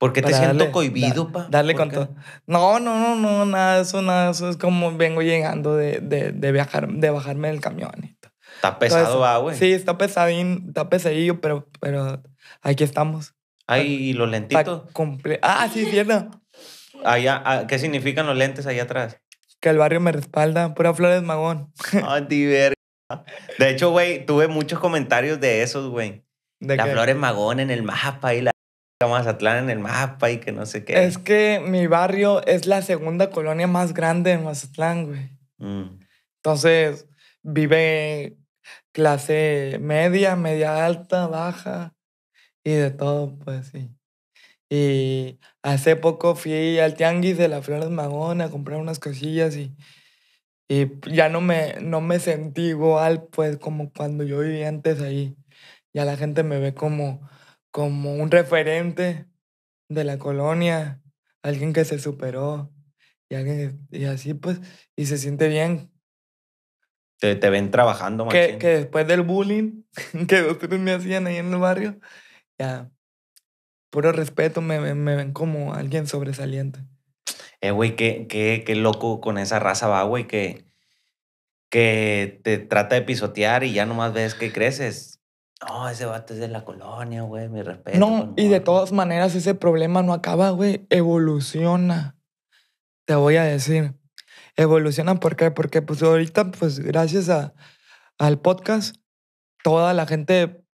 ¿Por qué te siento cohibido, pa? Darle con todo. No, no, no, no, nada eso, nada eso. Es como vengo llegando de, de, viajar, de bajarme del camión. Está pesado, va, ah, güey. Sí, está pesadín, está pesadillo, pero, pero aquí estamos. Ay, ¿y los lentitos? Ah, sí, cierto. Ah, ¿Qué significan los lentes ahí atrás? Que el barrio me respalda, pura Flores Magón. Ah, divertido. De hecho, güey, tuve muchos comentarios de esos, güey. La qué? Flores Magón en el mapa y la Mazatlán en el mapa y que no sé qué. Es que mi barrio es la segunda colonia más grande en Mazatlán, güey. Mm. Entonces, vive clase media, media alta, baja y de todo, pues sí. Y hace poco fui al tianguis de la Flores Magón a comprar unas cosillas y, y ya no me, no me sentí igual, pues, como cuando yo vivía antes ahí. Ya la gente me ve como como un referente de la colonia, alguien que se superó y alguien y así pues, y se siente bien. Te, ven trabajando, que, que después del bullying que ustedes me hacían ahí en el barrio, ya, puro respeto, me, me, ven como alguien sobresaliente. Eh, güey, qué, qué, qué loco con esa raza va, güey, que, que te trata de pisotear y ya nomás ves que creces. No, ese vato es de la colonia, güey, mi respeto. No, y de todas maneras ese problema no acaba, güey, evoluciona. Te voy a decir, evoluciona, ¿por qué? Porque pues ahorita, pues gracias a, al podcast, toda la gente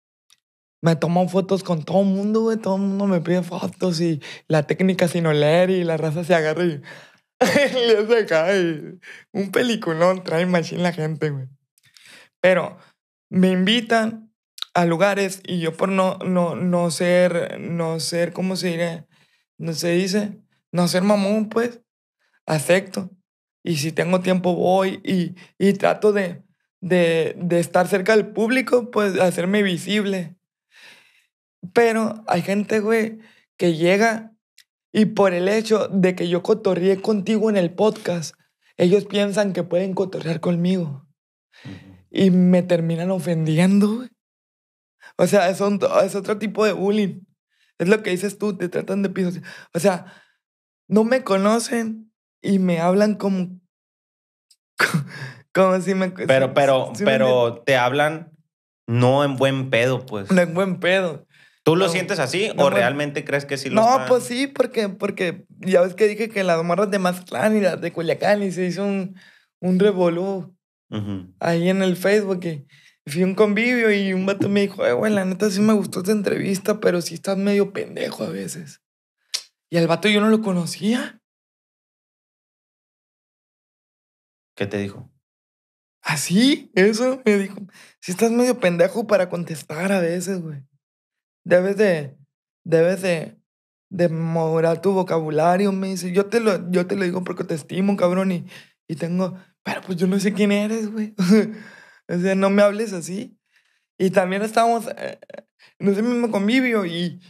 me toma fotos con todo el mundo, güey, todo el mundo me pide fotos y la técnica sin oler y la raza se agarra y le Un peliculón trae machine la gente, güey. Pero me invitan lugares y yo por no, no, no ser, no ser, ¿cómo se No se dice, no ser mamón, pues, acepto. Y si tengo tiempo voy y, trato de, de, estar cerca del público, pues hacerme visible. Pero hay gente, güey, que llega y por el hecho de que yo cotorrié contigo en el podcast, ellos piensan que pueden cotorrear conmigo. Y me terminan ofendiendo, güey. O sea, es, es otro tipo de bullying. Es lo que dices tú, te tratan de piso. O sea, no me conocen y me hablan como. como si me. Pero, pero, pero te hablan no en buen pedo, pues. No en buen pedo. ¿Tú lo sientes así o realmente crees que sí lo No, pues sí, porque, porque ya ves que dije que las morras de Mazatlán y las de Culiacán y se hizo un, un revolú ahí en el Facebook. Y, fui a un convivio y un vato me dijo, güey, la neta sí me gustó esta entrevista, pero sí estás medio pendejo a veces. Y al vato yo no lo conocía. ¿Qué te dijo? Así, eso me dijo. Si sí estás medio pendejo para contestar a veces, güey. Debes de, debes de, de mejorar tu vocabulario, me dice. Yo te lo, yo te lo digo porque te estimo, cabrón, y, y tengo, pero pues yo no sé quién eres, güey. no me hables así. Y también estábamos eh, en ese mismo convivio y,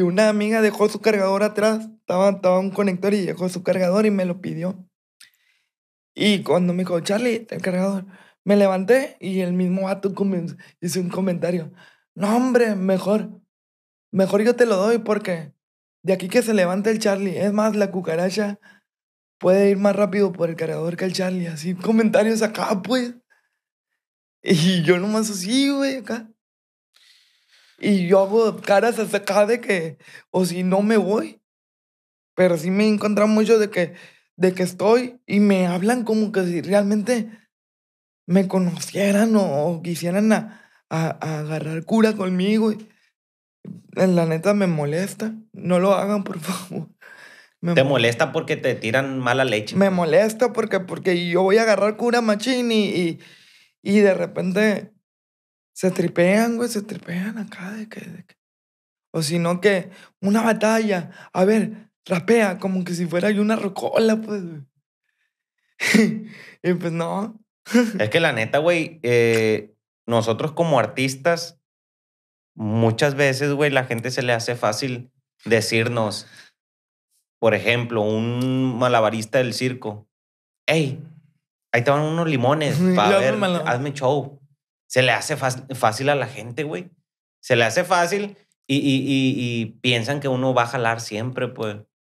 una amiga dejó su cargador atrás. Estaba, estaba un conector y dejó su cargador y me lo pidió. Y cuando me dijo, Charlie, el cargador, me levanté y el mismo vato hizo un comentario. No, hombre, mejor. Mejor yo te lo doy porque de aquí que se levante el Charlie. Es más, la cucaracha puede ir más rápido por el cargador que el Charlie. Así, comentarios acá, pues. Y yo nomás así, güey, acá. Y yo hago caras hasta acá de que, o si no me voy. Pero sí me encuentro mucho de que, de que estoy y me hablan como que si realmente me conocieran o, quisieran a, a, agarrar cura conmigo. En eh, la neta me molesta. No lo hagan, por favor. ¿Te molesta porque te tiran mala leche? Me molesta porque, porque yo voy a agarrar cura machín y y de repente se tripean, güey, se tripean acá de que... O sino que una batalla, a ver, rapea como que si fuera yo una rocola, pues, y pues no. es que la neta, güey, eh, nosotros como artistas, muchas veces, güey, la gente se le hace fácil decirnos, por ejemplo, un malabarista del circo, hey, Ahí estaban unos limones. Para ver, hazme show. Se le hace fácil a la gente, güey. Se le hace fácil y, piensan que uno va a jalar siempre, pues.